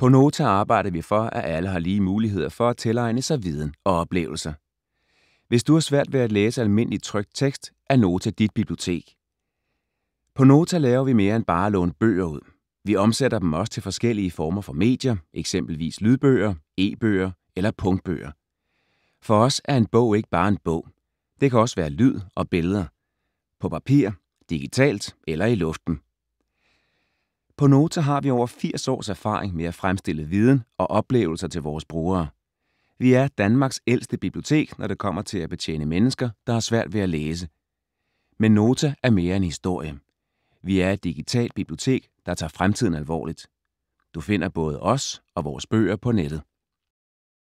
På Nota arbejder vi for, at alle har lige muligheder for at tilegne sig viden og oplevelser. Hvis du har svært ved at læse almindelig trykt tekst, er Nota dit bibliotek. På Nota laver vi mere end bare at låne bøger ud. Vi omsætter dem også til forskellige former for medier, eksempelvis lydbøger, e-bøger eller punktbøger. For os er en bog ikke bare en bog. Det kan også være lyd og billeder. På papir, digitalt eller i luften. På Nota har vi over 80 års erfaring med at fremstille viden og oplevelser til vores brugere. Vi er Danmarks ældste bibliotek, når det kommer til at betjene mennesker, der har svært ved at læse. Men Nota er mere end historie. Vi er et digitalt bibliotek, der tager fremtiden alvorligt. Du finder både os og vores bøger på nettet.